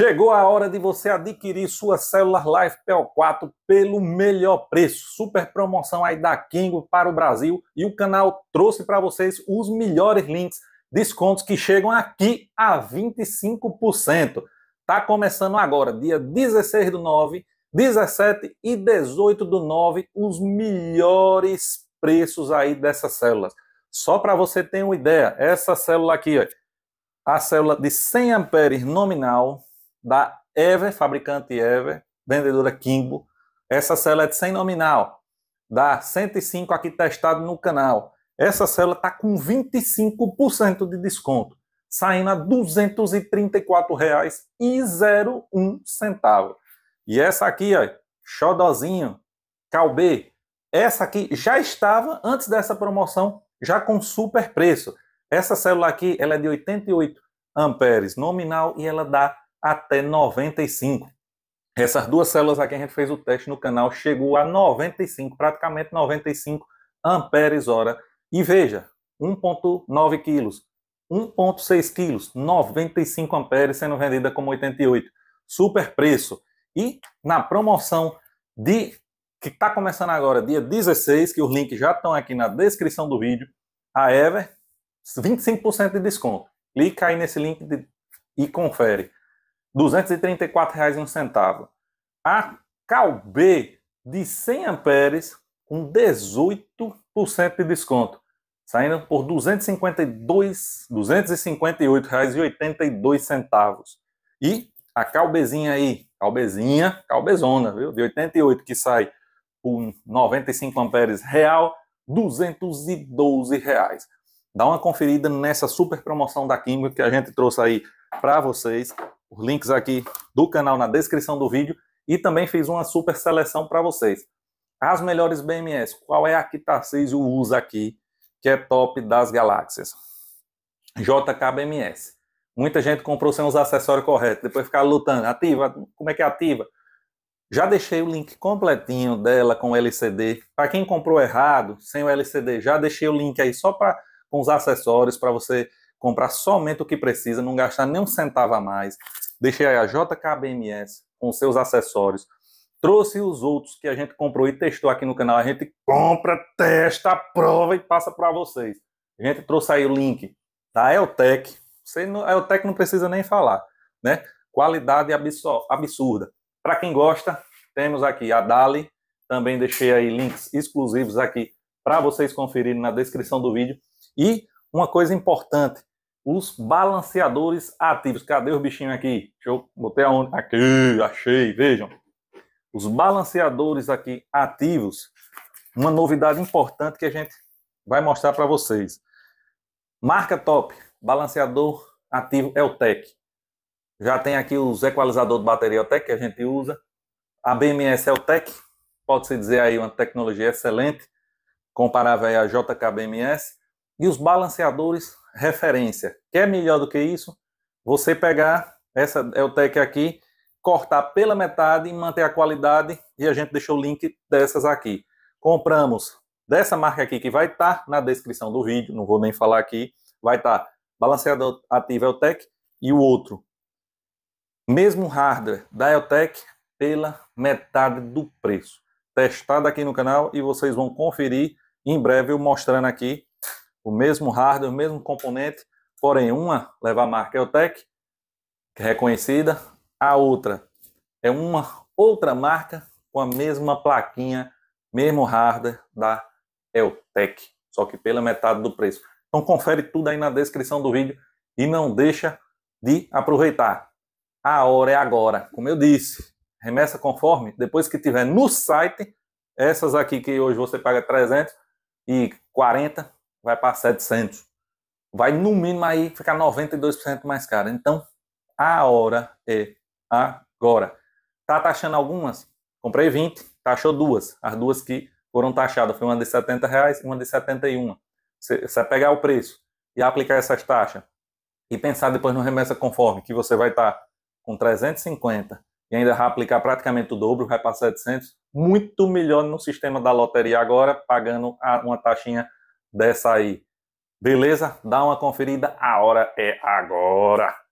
Chegou a hora de você adquirir sua celular Life PL4 pelo melhor preço. Super promoção aí da Kingo para o Brasil e o canal trouxe para vocês os melhores links, descontos que chegam aqui a 25%. Tá começando agora, dia 16 do 9, 17 e 18 do 9, os melhores preços aí dessas células. Só para você ter uma ideia, essa célula aqui, ó, a célula de 100 amperes nominal, da Ever, fabricante Ever, vendedora Kimbo, essa célula é de 100 nominal, dá 105 aqui testado no canal. Essa célula está com 25% de desconto, saindo a R$ 234,01. E essa aqui, ó, Xodozinho, Calbê, essa aqui já estava, antes dessa promoção, já com super preço. Essa célula aqui, ela é de 88 amperes nominal e ela dá até 95. Essas duas células aqui a gente fez o teste no canal, chegou a 95, praticamente 95 amperes hora. E veja, 1.9 quilos, 1.6 quilos, 95 amperes sendo vendida como 88. Super preço. E na promoção de que está começando agora, dia 16, que os links já estão aqui na descrição do vídeo, a Ever, 25% de desconto. Clica aí nesse link de, e confere. R$ 234,01. A Calb de 100 amperes com 18% de desconto, saindo por R$ 258,82. E a Calbezinha aí, Calbezinha, Calbezona, viu? De 88 que sai por 95 amperes real, R$ 212,00. Dá uma conferida nessa super promoção da Kimber que a gente trouxe aí para vocês os links aqui do canal na descrição do vídeo e também fiz uma super seleção para vocês. As melhores BMS, qual é a que Tarcísio usa aqui, que é top das galáxias? JKBMS. Muita gente comprou sem os acessórios corretos, depois ficar lutando, ativa, como é que ativa? Já deixei o link completinho dela com LCD. Para quem comprou errado, sem o LCD, já deixei o link aí só para com os acessórios para você comprar somente o que precisa, não gastar nem um centavo a mais. Deixei aí a JKBMS com seus acessórios. Trouxe os outros que a gente comprou e testou aqui no canal. A gente compra, testa, prova e passa para vocês. A gente trouxe aí o link da Eltec. Você não, a Eltec não precisa nem falar, né? Qualidade absurda. Para quem gosta, temos aqui a Dali. Também deixei aí links exclusivos aqui para vocês conferirem na descrição do vídeo. E uma coisa importante, os balanceadores ativos. Cadê os bichinhos aqui? Deixa eu botei aonde? Aqui, achei, vejam. Os balanceadores aqui ativos, uma novidade importante que a gente vai mostrar para vocês. Marca top, balanceador ativo é o Tech. Já tem aqui os equalizadores de bateria Eltec é que a gente usa. A BMS é o pode-se dizer aí uma tecnologia excelente, comparável à JKBMS e os balanceadores referência. Quer é melhor do que isso? Você pegar essa Eltec é aqui, cortar pela metade e manter a qualidade, e a gente deixou o link dessas aqui. Compramos dessa marca aqui, que vai estar tá na descrição do vídeo, não vou nem falar aqui, vai estar tá balanceador ativo Eltec é e o outro. Mesmo hardware da Eltec pela metade do preço. Testado aqui no canal e vocês vão conferir em breve eu mostrando aqui o mesmo hardware, o mesmo componente, porém uma leva a marca Eltec, é reconhecida, a outra é uma outra marca com a mesma plaquinha, mesmo hardware da Eltec, só que pela metade do preço. Então confere tudo aí na descrição do vídeo e não deixa de aproveitar. A hora é agora, como eu disse. Remessa conforme, depois que tiver no site, essas aqui que hoje você paga 340 vai para 700. Vai no mínimo aí ficar 92% mais caro. Então, a hora é agora. Tá taxando algumas? Comprei 20, taxou duas. As duas que foram taxadas foi uma de 70 reais e uma de 71. Se você pegar o preço e aplicar essas taxas e pensar depois no remessa conforme, que você vai estar tá com 350 e ainda vai aplicar praticamente o dobro, vai para 700, muito melhor no sistema da loteria agora, pagando uma taxinha dessa aí. Beleza? Dá uma conferida, a hora é agora!